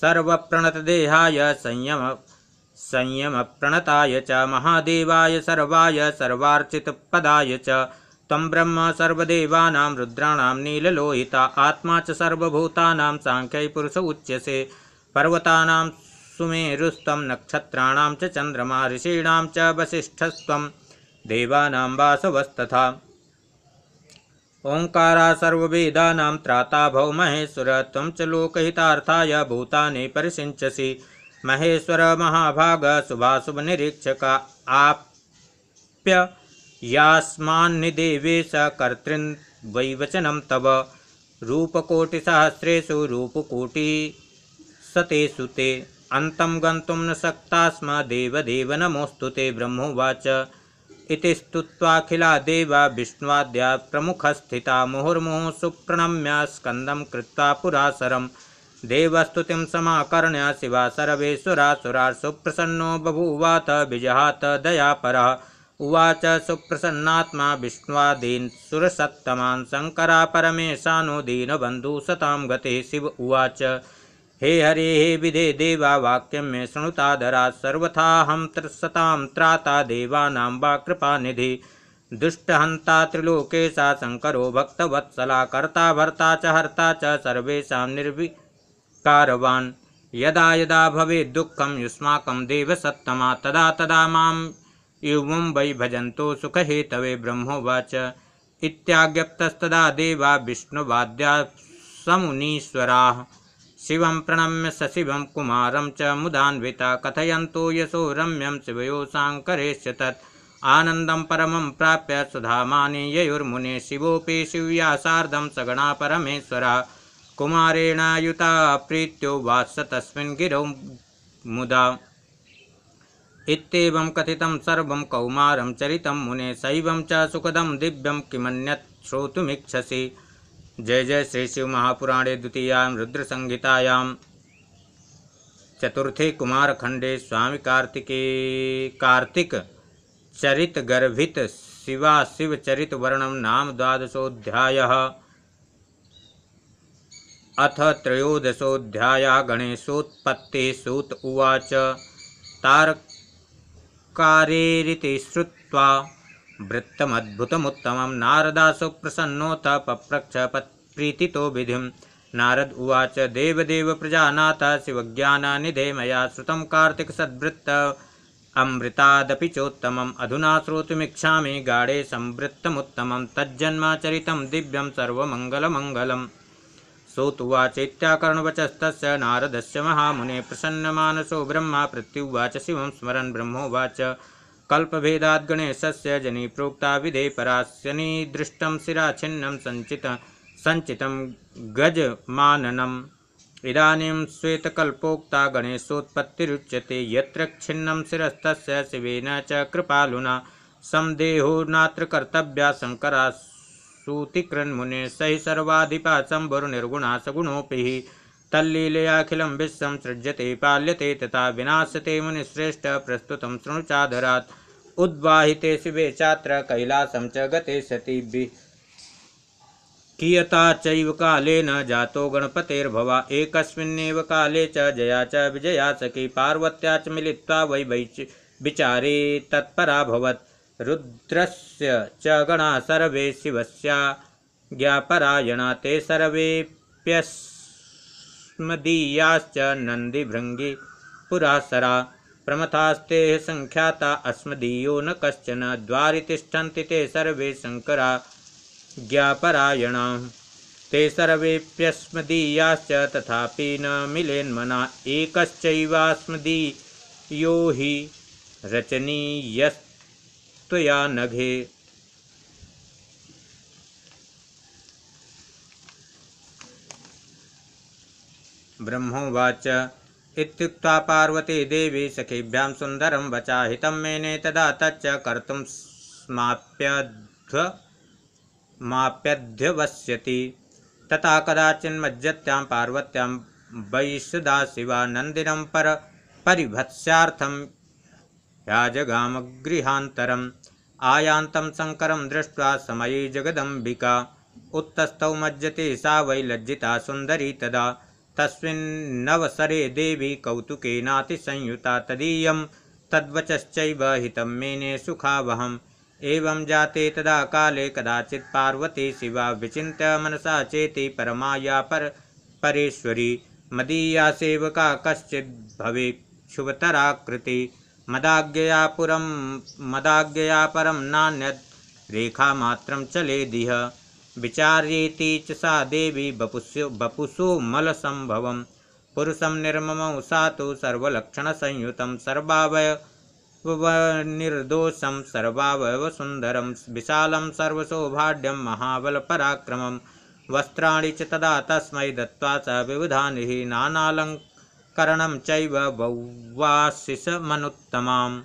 सर्वप्रणतदेहाय संयम संयम प्रणताय च महादेवाय सर्वाय पदाय च तम ब्रह्म सर्वदेवानां रुद्राणां नीललोहिता आत्मा च सर्वभूतानां पुरुष उच्यसे पर्वतानां सुमेरुस्तं नक्षत्राणां च चंद्रमा ऋषीणां च वसिष्ठस्त्वं देवानां वासवस्तथा ओंकारा सर्ववेदानां त्राता भौमहेश्वर त्वं च लोकहितार्थाय भूतानि परिषिञ्चसि महेश्वर महाभाग शुभाशुभ निरीक्षक आप्य यास्मान्निदेवेश कर्तृन् तव रूपकोटिसहस्रेषु रूपकोटिशतेषु ते अंत गंत न शक्ता स्म देवदेव नमोस्तु ते ब्रह्मोवाच इति स्तुत्वाखिला देवा विष्णुवाद्या प्रमुखस्थिता मुहुर्मुहुः सुप्रणम्य स्कन्दं कृत्वा पुरासरम् देवस्तुति सामकर्ण्य समाकर्ण्य शिवा सुरा सुप्रसन्नो बभूवाथ बिजहात दयापर उवाच सुप्रसन्नात्मा विष्णुवादीन् सुरसत्तमान् परमेशानु दीन बंधु सतां गतिः शिव उवाच हे हरे हे विधे देवा वाक्यं मे शृणुताधरा सर्वथाहं सतां त्राता देवानां वा निधि दुष्टहंता त्रिलोकेशा शङ्करो भक्तवत्सला कर्ता भर्ता च हर्ता च निर्वि कारवान् यदा यदा भवे दुःखं युष्माकं देवसत्तमा तदा तदा माम् एवं वै भजन्तो सुखहेतवे ब्रह्मोवाच इत्याज्ञप्तस्तदा देवा विष्णुवाद्या समुनीश्वराः शिवं प्रणम्य सशिवं कुमारं च मुदान्विता कथयन्तो यशो रम्यं शिवयोसाङ्करेश्य तत् आनन्दं परमं प्राप्य सुधामानि ययुर्मुने शिवोऽपि शिव्या सार्धं सगणा परमेश्वरा कुमारेणायुता प्रीत्योवास तस्मिन् गिरौ मुदा इत्येवं कथितं सर्वं कौमारं चरितं मुने शैवं च सुखदं दिव्यं किमन्यत् श्रोतुमिच्छसि जय जय श्री शिव महापुराणे द्वितीयां रुद्रसंहितायां चतुर्थे कुमारखंडे स्वामी कार्तिके कार्तिक चरित गर्भित शिवा शिव चरित वर्णन नाम द्वादशोध्याय अथ गणेशोत्पत्ति सूत उवाच तारकारेरिति श्रुत्वा वृत्तमद्भुतमुत्तमं नारदासु प्रसन्नोऽथ पप्रक्षप्रीतितो विधिं नारद उवाच देवदेव प्रजानाथ शिवज्ञानानिधे मया श्रुतं कार्तिकसद्वृत्त अमृतादपि चोत्तमम् अधुना श्रोतुमिच्छामि गाढे संवृत्तमुत्तमं तज्जन्माचरितं दिव्यं सर्वमङ्गलमङ्गलम् नारद से महामुने मनसो ब्रह्म प्रत्युवाच शिव स्मरन् ब्रह्मोवाच कल्पभेदाद्गणेशस्य जनी प्रोक्ता विधे परास्यनि दृष्टं शिराच्छिन्नं सञ्चित सञ्चितं गजमाननम् इदानीं श्वेतकल्पोक्ता गणेशोत्पत्तिरुच्यते यत्र छिन्नं शिरस्तस्य शिवेन च कृपालुना संदेहो नात्र कर्तव्या शङ्करा सूतिकृन् मुने स सर्वाधिपा सर्वाधिपा निर्गुणा सगुणोपि तल्लीलयाखिलं विश्वं सृज्यते पाल्यते तथा विनाशते मुनिश्रेष्ठ प्रस्तुतं शृणु चाधरात् उद्वाहिते शिवे चात्र कैलासं च गते कियता चैव कालेन जातो गणपतेर्भवा एकस्मिन्नेव काले च जया च विजया सखी पार्वत्या च मिलित्वा वै वैच विचारे भवत् रुद्रस्य च गणा सर्वे शिवस्य ज्ञापरायणा ते सर्वेऽप्यस्मदीयाश्च नन्दिभृङ्गि पुरासरा प्रमथास्ते सङ्ख्याता अस्मदीयो न कश्चन द्वारि ते सर्वे शङ्करा ज्ञापरायणा ते सर्वेऽप्यस्मदीयाश्च तथापि न मिलेन्मना एकश्चैवास्मदीयो हि रचनीयस् त्वया नघे ब्रह्मोवाच इत्युक्त्वा पार्वती देवी सखीभ्यां सुन्दरं वचाहितं मेने तदा तच्च कर्तुं स्माप्यध्वमाप्यध्यवस्यति तथा कदाचिन्मज्जत्यां पार्वत्यां वैषदा शिवा नन्दिनं पर परिभत्स्यार्थं ह्याजगामगृहान्तरम् आयांतम शंकर दृष्ट्वा समय जगदम्बिका उत्तस्थौ मज्जते सा वै लज्जिता सुंदरी तदा तस्वसरे देवी कौतुकेनातिसंयुता तदीय तद्वच्च हित मेने सुखावहम एवं जाते तदा काले कदाचित् पार्वती शिवा विचित मनसा चेती परमाया पर परेश्वरी मदीया सेवका कश्चिद् भवेत् शुभतराकृति मदाज्ञया पुरं मदाज्ञया परं नान्यद् रेखामात्रं चलेदिह विचार्येति च सा देवी बपुस्यो बपुसो मलसम्भवं पुरुषं निर्ममं सा तु सर्वलक्षणसंयुतं सर्वावयवनिर्दोषं सर्वावयवसुन्दरं विशालं सर्वसौभाढ्यं महाबलपराक्रमं वस्त्राणि च तदा तस्म दत्वा स विविधानिः नानालङ्क करणं चैव वौवाशिषमनुत्तमाम्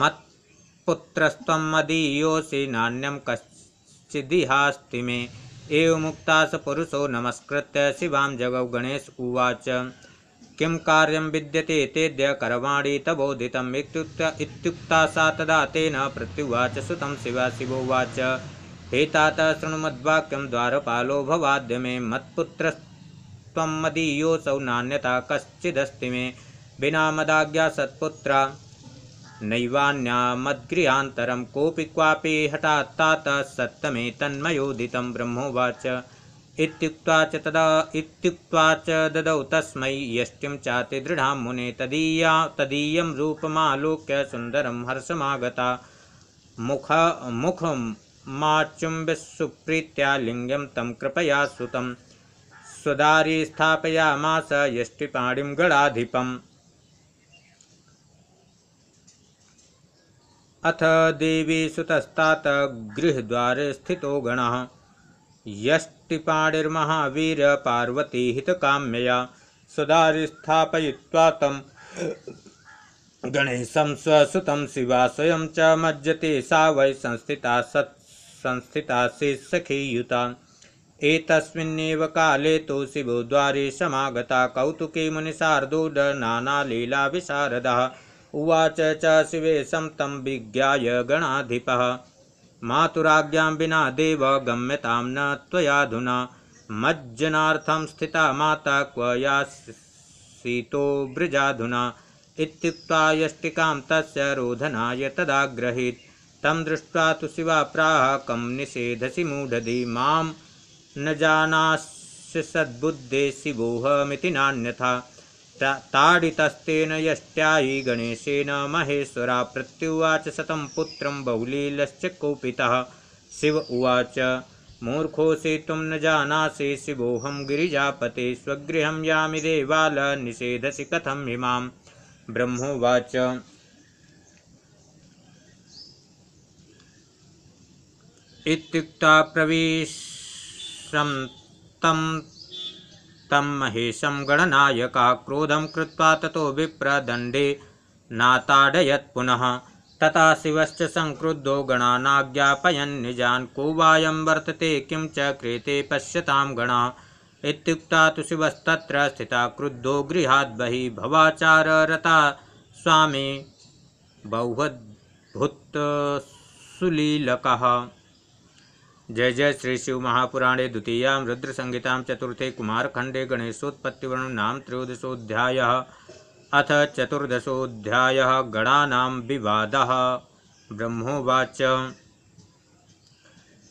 मत्पुत्रस्त्वं मदीयोऽसि नान्यं कश्चिदिहास्ति मे एवमुक्ता स पुरुषो नमस्कृत्य शिवां जगौ गणेश उवाच किं कार्यं विद्यते तेद्य करवाणी तबोधितम् इत्युक्त सा तदा तेन प्रत्युवाच सुतं शिवा शिवोवाच हेतात शृणुमद्वाक्यम शृणु मद्वाक्यं द्वारपालो भवाद्य मे मत्पुत्रस्त मदीयोसौ नान्यता कश्चिदस्ति मे बिना मदाज्ञा सत्पुत्र नैवान्या नैवान्यामद्गृहान्तरं कोऽपि क्वापि हठात्तात सत्तमे तन्मयोदितं ब्रह्मोवाच इत्युक्त्वा च तदा इत्युक्त्वा च ददौ तस्मै यष्टिं चाति दृढां मुने तदीया तदीयं रूपमालोक्य सुन्दरं हर्षमागता मुख मुखं माचुम्बिः सुप्रीत्या लिङ्गं तं कृपया सुतम् स्वदारी स्थापयामास यष्टिपाणिं गणाधिपम् अथ देवी सुतस्तात गृहद्वारे पार्वती हित यष्टिपाणिर्महावीरपार्वतीहितकाम्यया सुदारि स्थापयित्वा तम गणेशं स्वसुतं शिवा स्वयं च मज्जते सा वै संस्थिता सत् संस्थिता सखीयुता एतस्मिन्नेव काले तु शिवो सगता समागता कौतुके मुनिशार्दूडनानालीलाविशारदः उवाच च शिवेशं तं विज्ञाय गणाधिपः मातुराज्ञां विना देव गम्यता नयाधुना त्वयाधुना स्थिता माता क्व यासीतो वृजाधुना इत्युक्त्वा यष्टिकां तस्य रोधनाय तदाग्रहीत् तम दृष्ट्वा तो शिवा प्राह कं निषेधसि मूढधि माम् न जानास्य सद्बुद्धे शिवोऽहमिति नान्यथा ताडितस्तेन यष्ट्यायि गणेशेन महेश्वरा प्रत्युवाच शतं पुत्र बहुलीलश्च कोपितः शिव उवाच मूर्खोऽसि तुम न जानासे शिवोहम गिरीजापते स्वगृह यामि देवाल निषेधसी कथम इमां ब्रह्मोवाच इत्युक्ता प्रवेश हर्षं तम तम महेशं गणनायका क्रोधम कृत्वा ततो विप्रदंडे नाताड़यत पुनः तथा शिवश्च संक्रुद्धो गणानाज्ञापयन् निजान को वायं वर्तते किं च क्रेते पश्यतां गणः इत्युक्ता तु शिवस्तत्र स्थिता क्रुद्धो गृहाद् भवाचार रता स्वामी बहुद्भुत बह्वद्भुत्सुलीलकः जय जय श्री शिव महापुराणे द्वितीयां संहिता चतुर्थे खंडे गणेशोत्पत्तिवर्णं नाम त्रयोदशोध्याय अथ चतुर्दशोध्याय गणा विवाद ब्रह्मोवाच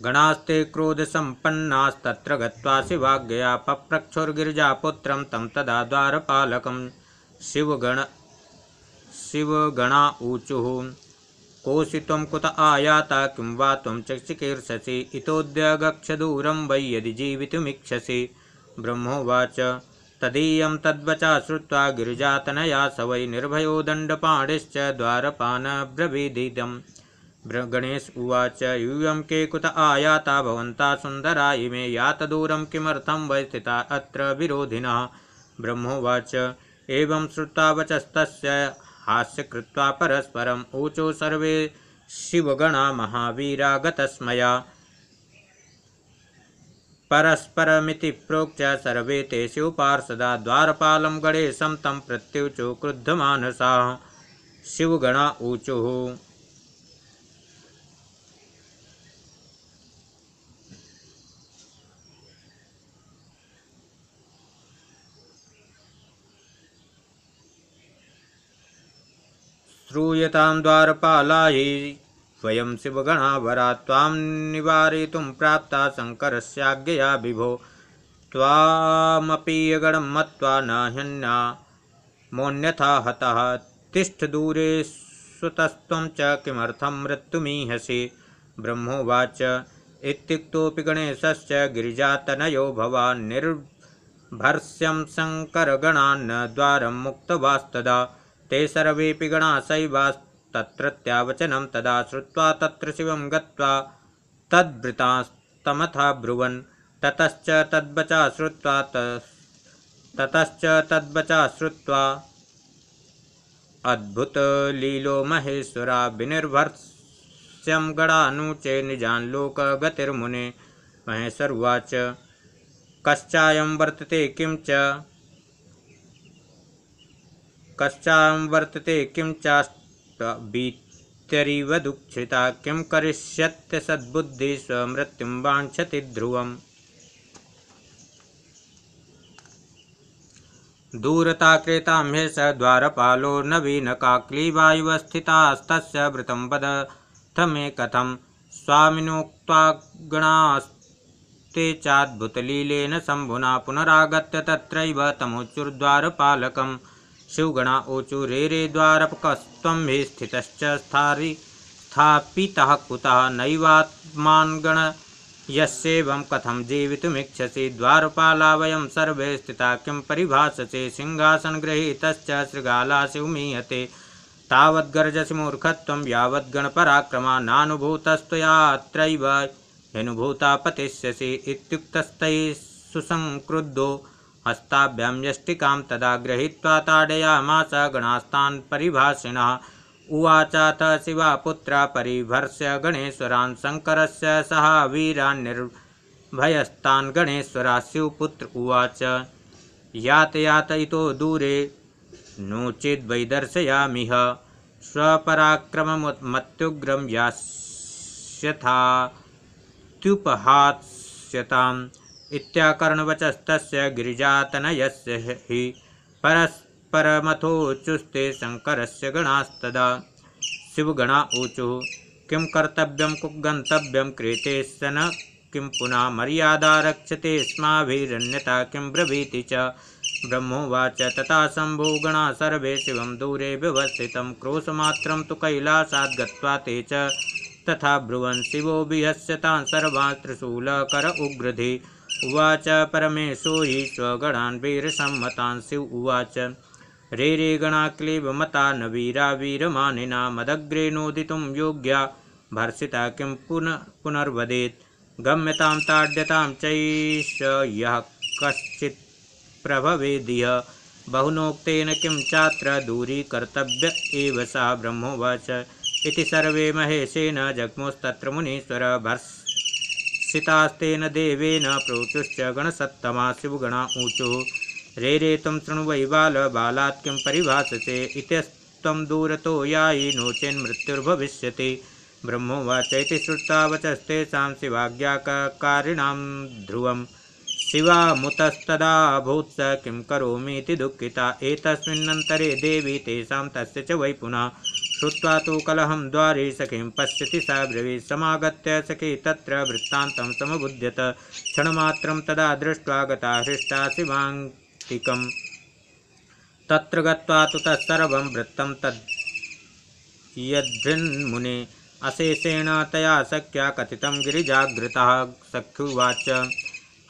गणास्ते क्रोधसम्पन्नास्तत्र गत्वा शिवाज्ञया पप्रक्षुर्गिरिजापुत्रं तं तदा द्वारपालकं शिवगण शिवगणा ऊचुः कौशि कुत आयाता किं वा त्वं चक्षिकीर्षसि इतोऽद्यगक्षदूरं वै यदि जीवितुमिच्छसि ब्रह्मोवाच तदीय तद्वचा श्रुवा गिरीजातनया स वै निर्भयो दण्डपाणिश्च द्वारपानब्रवीदिदं गणेश उवाच यूयं के कुत आयाता सुंदरा सुन्दरा इमे यातदूरं किमर्थं वै स्थिता अत्र विरोधिनः ब्रह्मोवाच एवं श्रुता वचस्त हास्य कृत्वा परस्परम ऊचो सर्वे शिवगणा महावीरा गतस्मया परस्परमिति प्रोक्त सर्वे ते शिवपार्षदा द्वारपालं गणेशं तम प्रत्युचो क्रुद्धमानसा शिवगणा ऊचु श्रूयतां द्वारपालायै स्वयं शिवगणा शिवगणाभरा त्वां निवारयितुं प्राप्ता शङ्करस्याज्ञया विभो त्वामपीयगणं मत्वा न ह्यन्या मोऽन्यथा हतः दूरे स्वतस्त्वं च किमर्थं मृत्युमीहसि ब्रह्मोवाच इत्युक्तोऽपि गणेशस्य गिरिजातनयो भवान् निर्भर्ष्यं शङ्करगणान्न द्वारं मुक्तवास्तदा ते सर्वेऽपि गणाशैवास्तत्रत्यावचनं तदा श्रुत्वा तत्र शिवं गत्वा तद्वृतास्तमथा ब्रुवन् ततश्च तद्वचा श्रुवा ततश्च तद्वचा श्रुत्वा अद्भुतलीलो महेश्वरा विनिर्भर्ष्यं गणानुचे निजान् लोकगतिर्मुने महेश्वरुवाच कश्चायं वर्तते किं कस्यां वर्तते किं चाष्टभीतरिव दुःखिता किं करिष्यत्य सद्बुद्धि स्वमृत्युं वाञ्छति ध्रुवम् दूरता क्रेतां हे स द्वारपालो नवीनकाक्लीवायुवस्थितास्तस्य वृतं वदथमे कथं स्वामिनोक्त्वा गणास्ते चाद्भुतलीलेन शम्भुना पुनरागत्य तत्रैव तमुच्युर्द्वारपालकम् शिवगणा ओचु रेरे द्वारपकस्त्वं हि स्थितश्च स्थारि स्थापितः कुतः नैवात्मागण यस्येवं कथम जीवितुमिच्छसि द्वारपाला वयम सर्वे स्थिता किं परिभाससे सिंहासनगृहीतश्च शृगाला शिवमीहते तावद्गर्जसि मूर्खत्वं यावद्गणपराक्रमा नानुभूतस्त्वयात्रैव ह्यनुभूता पतिष्यसि इत्युक्तस्तैः सुसंक्रुद्धो हस्ताभ्यां यष्टिकां तदा गृहीत्वा ताडयामास गणास्तान् परिभाषिण उवाच अथ शिवापुत्र परिभर्ष गणेश्वरान् शंकर सह वीरा निर्भयस्ता गणेश्वरा शिवपुत्र उवाच यातयात इतो दूरे नो चेद्वै दर्शयामिह स्वपराक्रममत्युग्रं यास्यथात्युपहास्यताम् इत्याकर्णवचस्तस्य गिरिजातनयस्य हि परस्परमथोचुस्ते शंकर गणास्तदा शिवगण ऊचु किं कर्तव्य कुगन्तव्यं क्रियते स न किं पुनः मर्यादा रक्षते स्मरण्यता किं ब्रवीति च ब्रह्मोवाच तथा शम्भुगणा सर्वे शिव दूरे व्यवस्थित क्रोशमात्रं तो कैलासाद् गे ते च तथा ब्रुवन् शिवो विहस्य तान् त्रिशूलकर उग्रधि उवाच परमेशो हि स्वगणान् वीरसम्मतान् शिव उवाच रे रे मता न वीरा वीरमानिना मदग्रे नोदितुं योग्या भर्सिता किं पुन पुनर्वदेत् गम्यतां ताड्यतां चैष यः किं चात्र दूरीकर्तव्य एव सा ब्रह्मोवाच इति सर्वे महेशेन जग्मोस्तत्र मुनीश्वर भर्स सितास्तेन देवेन प्रौचुश्च गणसत्तमा शिवगणा ऊचु रे रे तं शृणु बाल बालात् किं परिभासते इत्यस्तं दूरतो यायि नो चेन्मृत्युर्भविष्यति ब्रह्मोवाचैति श्रुता वचस्तेषां शिवाज्ञाकारिणां ध्रुवं शिवामुतस्तदाभूत् स किं करोमीति दुःखिता एतस्मिन्नन्तरे देवी तेषां तस्य च वै पुनः श्रुवा तो कलहम द्वारे सखी पश्य सब्रवी सगत समागत्य सखी त्र वृत्तान्तं समबुध्यत क्षणमात्रं तदा दृष्ट्वा गता हृष्टा शिवाङ्किकं त्र गर्व तु तत्सर्वं अशेषेण तया सख्या कथित गिरीजागृता सख्युवाच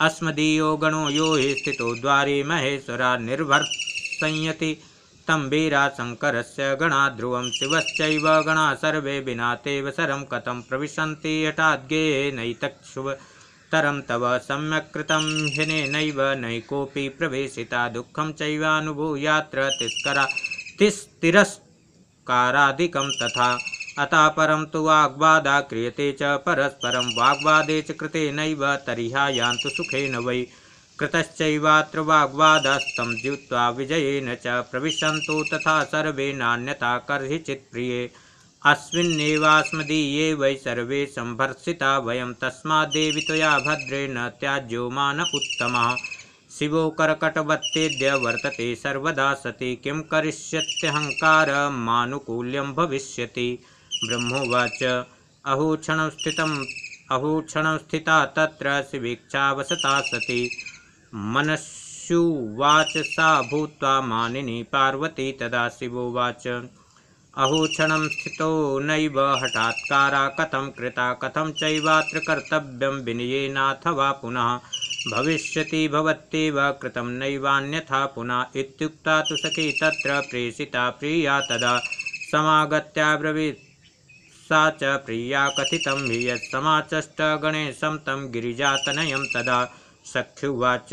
अस्मदीयो गणो यो हि स्थितो द्वारे महेश्वरा निर्भर् संयति तं वीराशङ्करस्य गणा ध्रुवं शिवश्चैव गणा सर्वे बिना तेव कथम कथं प्रविशन्ति यटाद्गेयेनैतक्षुभ तरम तव सम्यकृत हिने हिनेनैव नैकोऽपि प्रवेशिता दुःखं चैवानुभूयात्र तिस्करा तिस्तिरस्कारादिकं तथा अतः परं तु वाग्वादा क्रियते च परस्परं वाग्वादे च कृते नैव तर्ह्या यान्तु सुखेन वै कृतश्चैवात्र वाग्वादस्तं जीत्वा विजयेन च प्रविशन्तु तथा सर्वे नान्यथा कर्हिचित् प्रिये अस्मिन्नेवास्मदीये वै सर्वे सम्भर्सिता वयं तस्माद्देवि त्वया भद्रेण त्याज्यो मान उत्तमः शिवो कर्कटवत्तेद्य वर्तते सर्वदा सति किं करिष्यत्यहङ्कारमानुकूल्यं भविष्यति ब्रह्मोवाच अहो क्षणं स्थितम् अहो क्षणं स्थिता तत्र शिवेक्षावसता सति मनस्युवाच सा भूता मानिनी पार्वती तदा शिवोवाच अहो क्षण स्थित नव हठात्कारा कथम कृता कथम चैवात्र कर्तव्य विनयेनाथवा पुनः भविष्य भवत्येव नैवान्यथा पुनः इतुक्ता तो सखी त्र प्रेषिता प्रिया तदा सगत्याब्रवी सा च प्रिया कथित हि यत् समाचष्ट तदा सख्युवाच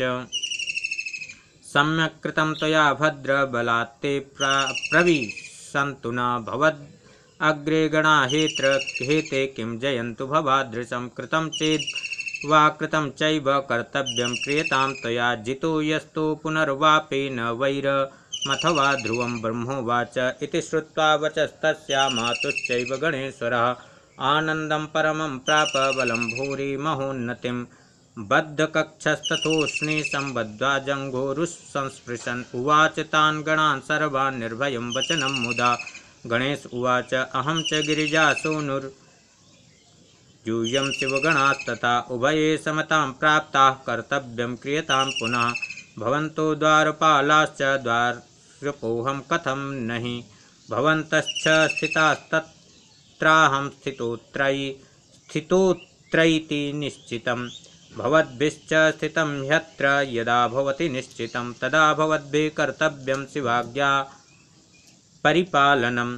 सम्यक् कृतं त्वया भद्रबलात्ते प्र प्रविशन्तु न भवद् अग्रे गणा हेत्र हेते किं जयन्तु भवादृशं कृतं चेद् वा कृतं चैव कर्तव्यं क्रियतां त्वया जितो यस्तु पुनर्वापेन वैरमथवा ध्रुव ब्रह्मोवाच इति श्रुवा वचस्त मातुश्चैव गणेश्वरः आनंदम परमं प्राप बलं भूरि महोन्नतिम् बद्धकक्षस्तथोष्णे सम्बद्धा जङ्घोरुस्संस्पृशन् उवाच तान् गणान् सर्वान् निर्भयं वचनं मुदा गणेश उवाच अहम च गिरीजा गिरिजा सोऽनुर्यूयं शिवगणास्तथा उभये समतां प्राप्ताः कर्तव्यं क्रियतां पुनः भवन्तो द्वारपालाश्च द्वारपोहम कथम नहि भवन्तश्च स्थितास्तत्राहं स्थितोत्रयि स्थितोत्रैति निश्चितम् भवद्भिश्च स्थितं ह्यत्र यदा भवति निश्चितं तदा भवद्भिः कर्तव्यं शिवाज्ञा परिपालनम्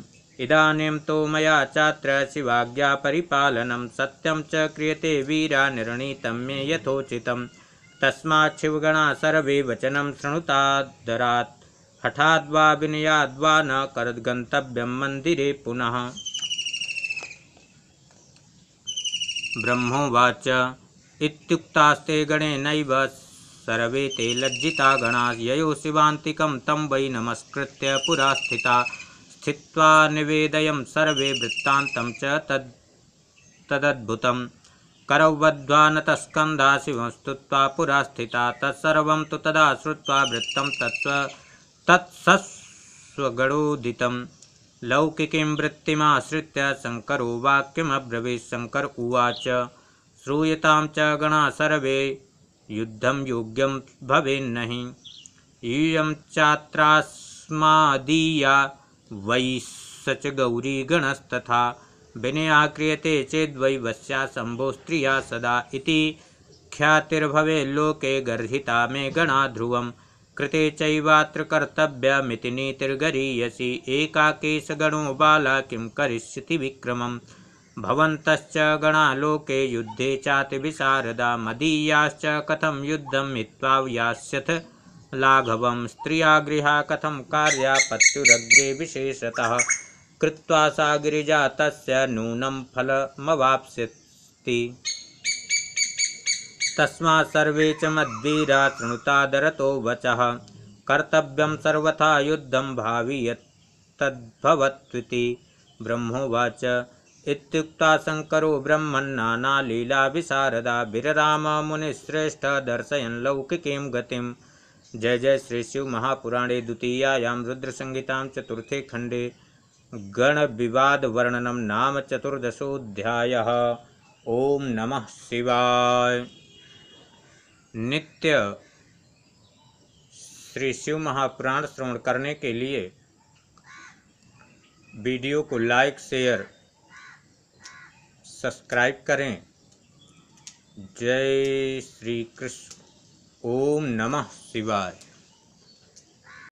इदानीं तु मया चात्र शिवाज्ञापरिपालनं सत्यं च क्रियते वीरा निर्णीतं मे यथोचितं शिवगणा सर्वे वचनं शृणुता दरात् हठाद्वा विनयाद्वा न करद्गन्तव्यं मन्दिरे पुनः ब्रह्मोवाच इत्युक्तास्ते गणे नैव सर्वे ते लज्जिता गणा ययो शिवान्तिकं तं वै नमस्कृत्य पुरा स्थिता स्थित्वा निवेदयं सर्वे वृत्तान्तं च तद् तदद्भुतं करौवध्वानतस्कन्धा शिवं स्तुत्वा पुरा स्थिता तत्सर्वं तु तदा श्रुत्वा वृत्तं तत्स्व तत्सस्वगणोदितं लौकिकीं वृत्तिमाश्रित्य शङ्करो वाक्यमब्रवीत् शङ्कर उवाच श्रूयताम च गणा सर्वे युद्धं योग्यं भवेन्नहि ईयं चात्रास्मादीया वै सच गौरी गणस्तथा विनया क्रियते चेद्वै वस्या शम्भो स्त्रिया सदा इति लोके गर्हिता मे गणा ध्रुव कृते चैवात्र नीतिर्गरीयसी एकाकेश गणो बाला किं करिष्यति विक्रमम् भवन्तश्च गणालोके युद्धे चातिभिशारदा मदीयाश्च कथं युद्धं हित्वा व्यास्यथ लाघवं स्त्रिया गृह कथम कार्या पत्युरग्रे विशेषतः कृत्वा सा गिरिजा तस्य नूनं फलमवाप्स्यति तस्मा सर्वे च मद्वीरा शृणुतादरतो वचः कर्तव्यं सर्वथा युद्धं भावि यत्तद्भवत्विति ब्रह्मोवाच इत्युक्ता शङ्करो विशारदा लीलाविशारदा मुनिश्रेष्ठ दर्शयन् लौकिकीं गतिं जय जय श्री शिव महापुराणे द्वितीयायां रुद्रसंहितां चतुर्थे खण्डे गणविवादवर्णनं नाम चतुर्दशोऽध्यायः ॐ नमः शिवाय नित्य श्री शिव महापुराण श्रवण करने के लिए वीडियो को लाइक शेयर सब्सक्राइब करें जय श्री कृष्ण ओम नमः शिवाय